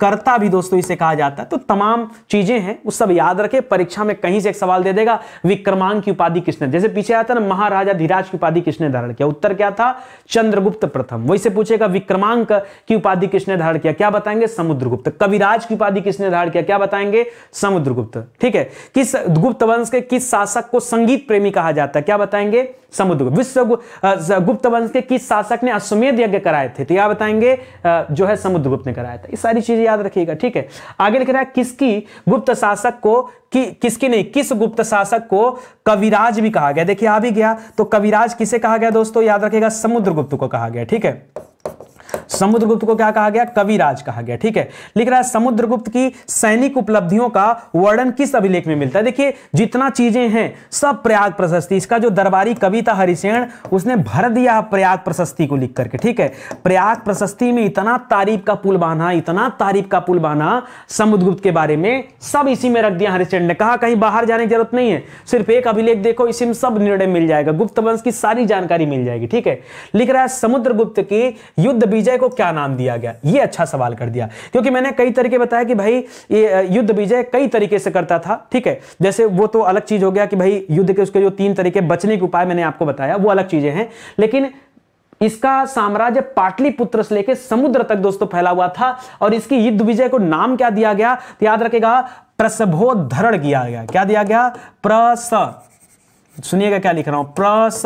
A: कर्ता भी दोस्तों इसे कहा जाता है तो तमाम चीजें हैं वो सब याद रखें परीक्षा में कहीं से एक सवाल दे देगा विक्रमांक की उपाधि किसने जैसे पीछे आया था ना महाराजा धीराज की उपाधि किसने धारण किया उत्तर क्या था चंद्रगुप्त प्रथम वही से पूछेगा विक्रमांक की उपाधि किसने धारण किया क्या बताएंगे समुद्रगुप्त कविराज की उपाधि किसने धारण किया क्या बताएंगे समुद्रगुप्त ठीक है किस गुप्त वंश के किस शासक को संगीत प्रेमी कहा जाता है क्या बताएंगे समुद्रगुप्त विश्व गुप्त वंश के किस शासक ने अश्वमेध यज्ञ कराए थे तो यह बताएंगे जो है समुद्रगुप्त ने कराया था ये सारी चीजें याद रखिएगा ठीक है आगे लिख रहा है किसकी गुप्त शासक को कि किसकी नहीं किस गुप्त शासक को कविराज भी कहा गया देखिए आ भी गया तो कविराज किसे कहा गया दोस्तों याद रखिएगा समुद्रगुप्त को कहा गया ठीक है समुद्रगुप्त को क्या कहा गया कविराज कहा गया ठीक है लिख रहा है समुद्रगुप्त की सैनिक उपलब्धियों का वर्णन किस अभिलेख में मिलता है देखिए जितना चीजें हैं सब प्रयाग प्रशस्ति इसका जो दरबारी कविता हरिसेन उसने भर दिया प्रयाग प्रशस्ति को लिख करके ठीक है प्रयाग प्रशस्ति में इतना तारीफ का पुल बांधा इतना तारीफ का पुल बांधा समुद्रगुप्त के बारे में सब इसी में रख दिया हरिसेन ने कहा कहीं बाहर जाने की जरूरत नहीं है सिर्फ एक अभिलेख देखो इसी में सब निर्णय मिल जाएगा गुप्त वंश की सारी जानकारी मिल जाएगी ठीक है लिख रहा है समुद्रगुप्त के युद्ध विजय को क्या नाम दिया गया ये अच्छा सवाल कर दिया क्योंकि मैंने कई तरीके बताया कि भाई ये युद्ध विजय कई तरीके से करता था ठीक है जैसे वो तो अलग चीज हो गया कि भाई युद्ध के उसके जो तीन तरीके बचने के उपाय मैंने आपको बताया वो अलग चीजें हैं लेकिन इसका साम्राज्य पाटलिपुत्र से लेकर समुद्र तक दोस्तों फैला हुआ था और इसकी युद्ध विजय को नाम क्या दिया गया तो याद रखेगा प्रसभोधरण किया गया क्या दिया गया प्रस सुनिएगा क्या लिख रहा हूं प्रस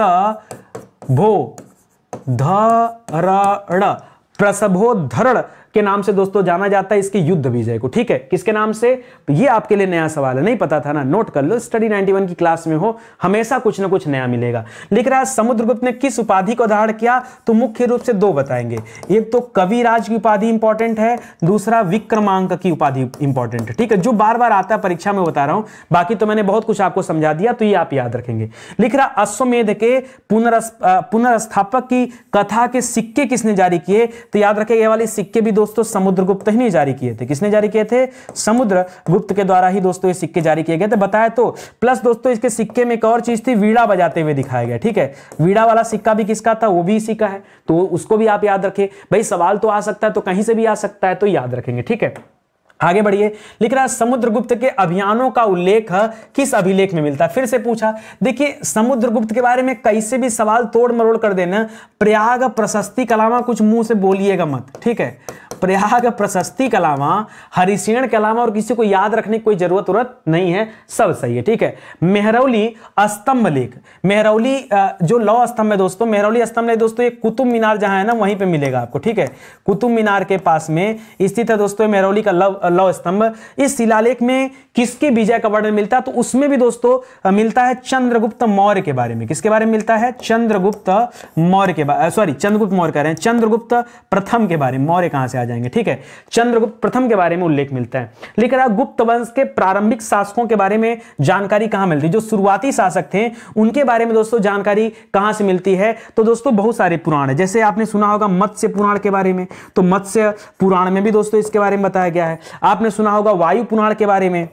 A: भो ध प्रसभोधरण के नाम से दोस्तों जाना जाता है इसके युद्ध विजय को ठीक है किसके नाम से ये आपके लिए नया सवाल है नहीं पता था ना नोट कर लो स्टडी 91 की क्लास में हो हमेशा कुछ ना कुछ नया मिलेगा लिख रहा समुद्रगुप्त ने किस उपाधि को धारण किया तो मुख्य रूप से दो बताएंगे एक तो कविराज की उपाधि इंपॉर्टेंट है दूसरा विक्रमांक की उपाधि इंपॉर्टेंट है ठीक है जो बार बार आता है परीक्षा में बता रहा हूं बाकी तो मैंने बहुत कुछ आपको समझा दिया तो ये आप याद रखेंगे लिख रहा अश्वमेध के पुनर्स्थापक की कथा के सिक्के किसने जारी किए तो याद रखें ये वाले सिक्के भी दो दोस्तों समुद्र गुप्त ही ने जारी किए थे किसने जारी किए थे समुद्र गुप्त के द्वारा ही दोस्तों ये सिक्के जारी किए गए थे बताया तो प्लस दोस्तों इसके सिक्के में एक और चीज थी वीड़ा बजाते हुए दिखाया गया ठीक है वीड़ा वाला सिक्का भी किसका था वो भी इसी का है तो उसको भी आप याद रखें भाई सवाल तो आ सकता है तो कहीं से भी आ सकता है तो याद रखेंगे ठीक है आगे बढ़िए लिख रहा है समुद्रगुप्त के अभियानों का उल्लेख किस अभिलेख में मिलता है फिर से पूछा देखिए समुद्रगुप्त के बारे में कैसे भी सवाल तोड़ मरोड़ कर देना प्रयाग प्रशस्ति कलामा कुछ मुंह से बोलिएगा मत ठीक है प्रयाग प्रशस्ति के अलावा हरिशेण के अलावा और किसी को याद रखने की कोई जरूरत उरत नहीं है सब सही है ठीक है मेहरौली स्तंभ लेख मेहरौली जो लौ स्तंभ है दोस्तों मेहरौली स्तंभ लेख दोस्तों ये कुतुब मीनार जहां है ना वहीं पे मिलेगा आपको ठीक है कुतुब मीनार के पास में स्थित है दोस्तों मेहरौली का लव लौ स्तंभ इस शिलालेख में किसके विजय का वर्णन मिलता है तो उसमें भी दोस्तों मिलता है चंद्रगुप्त मौर्य के बारे में किसके बारे में मिलता है चंद्रगुप्त मौर्य के बारे सॉरी चंद्रगुप्त मौर्य कह रहे हैं चंद्रगुप्त प्रथम के बारे में मौर्य कहां से आ जाएंगे ठीक है चंद्रगुप्त प्रथम के बारे में उल्लेख मिलता है लेकिन गुप्त वंश के प्रारंभिक शासकों के बारे में जानकारी कहां मिलती है जो शुरुआती शासक थे उनके बारे में दोस्तों जानकारी कहां से मिलती है तो दोस्तों बहुत सारे पुराण है जैसे आपने सुना होगा मत्स्य पुराण के बारे में तो मत्स्य पुराण में भी दोस्तों इसके बारे में बताया गया है आपने सुना होगा वायु पुनर् के बारे में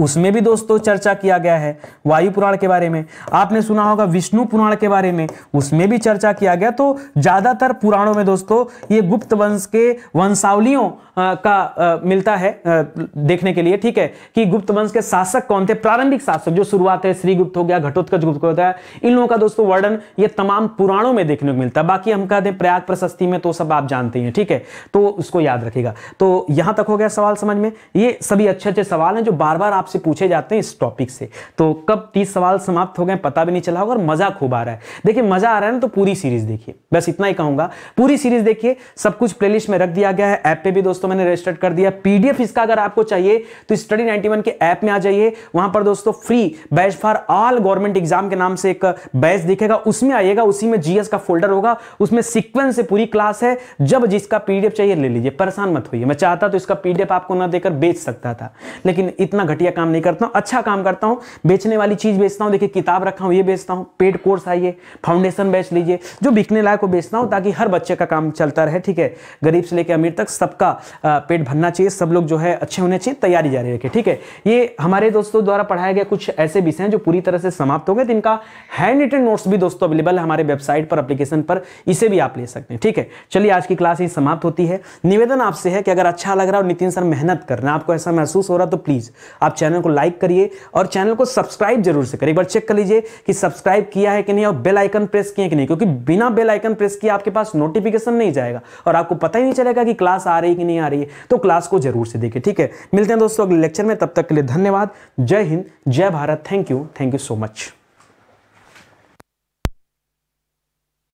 A: उसमें भी दोस्तों चर्चा किया गया है वायु पुराण के बारे में आपने सुना होगा विष्णु पुराण के बारे में उसमें भी चर्चा किया गया तो ज्यादातर पुराणों में दोस्तों ये गुप्त वंश के वंशावलियों का आ, मिलता है आ, देखने के लिए ठीक है कि गुप्त वंश के शासक कौन थे प्रारंभिक शासक जो शुरुआत है श्रीगुप्त हो गया घटोत्कच गुप्त हो गया इन लोगों का दोस्तों वर्णन ये तमाम पुराणों में देखने को मिलता है बाकी हम कहते हैं प्रयाग प्रशस्ति में तो सब आप जानते हैं ठीक है तो उसको याद रखेगा तो यहां तक हो गया सवाल समझ में ये सभी अच्छे अच्छे सवाल हैं जो बार बार आपसे पूछे जाते हैं इस टॉपिक से तो कब तीस सवाल समाप्त हो गए पता भी नहीं चला होगा और मज़ा खूब आ रहा है देखिए मज़ा आ रहा है ना तो पूरी सीरीज़ देखिए बस इतना ही कहूंगा पूरी सीरीज़ देखिए सब कुछ प्ले में रख दिया गया है ऐप पे भी दोस्तों मैंने रजिस्टर्ड कर दिया पीडीएफ इसका अगर आपको चाहिए तो स्टडी नाइनटी के ऐप में आ जाइए वहां पर दोस्तों free batch for all government exam के नाम से एक बैच दिखेगा उसमें आइएगा उसी में जीएस का फोल्डर होगा उसमें सिक्वेंस से पूरी क्लास है जब जिसका पीडीएफ चाहिए ले लीजिए परेशान मत होइए मैं चाहता तो इसका पीडीएफ आपको ना देकर बेच सकता था लेकिन इतना घटिया काम नहीं करता अच्छा काम करता हूं बेचने वाली चीज़ बेचता हूं देखिए किताब रखा हूं ये बेचता हूं पेड कोर्स आइए फाउंडेशन बेच लीजिए जो बिकने लायक को बेचता हूं ताकि हर बच्चे का काम चलता रहे ठीक है गरीब से लेकर अमीर तक सबका पेट भरना चाहिए सब लोग जो है अच्छे होने चाहिए तैयारी जारी रखे ठीक है ये हमारे दोस्तों द्वारा पढ़ाया गया कुछ ऐसे विषय हैं जो पूरी तरह से समाप्त हो गए तो इनका हैंड रिटन नोट्स भी दोस्तों अवेलेबल है हमारे वेबसाइट पर अप्लीकेशन पर इसे भी आप ले सकते हैं ठीक है चलिए आज की क्लास ही समाप्त होती है निवेदन आपसे है कि अगर अच्छा लग रहा है और नितिन सर मेहनत कर रहे हैं आपको ऐसा महसूस हो रहा तो प्लीज़ आप चैनल को लाइक करिए और चैनल को सब्सक्राइब जरूर से करिए एक बार चेक कर लीजिए कि सब्सक्राइब किया है कि नहीं और बेल आइकन प्रेस किए कि नहीं क्योंकि बिना बेल आइकन प्रेस किए आपके पास नोटिफिकेशन नहीं जाएगा और आपको पता ही नहीं चलेगा कि क्लास आ रही कि नहीं आ रही है तो क्लास को जरूर से देखिए ठीक है मिलते हैं दोस्तों अगले लेक्चर में तब तक के लिए धन्यवाद जय हिंद जय Bharat thank you thank you so much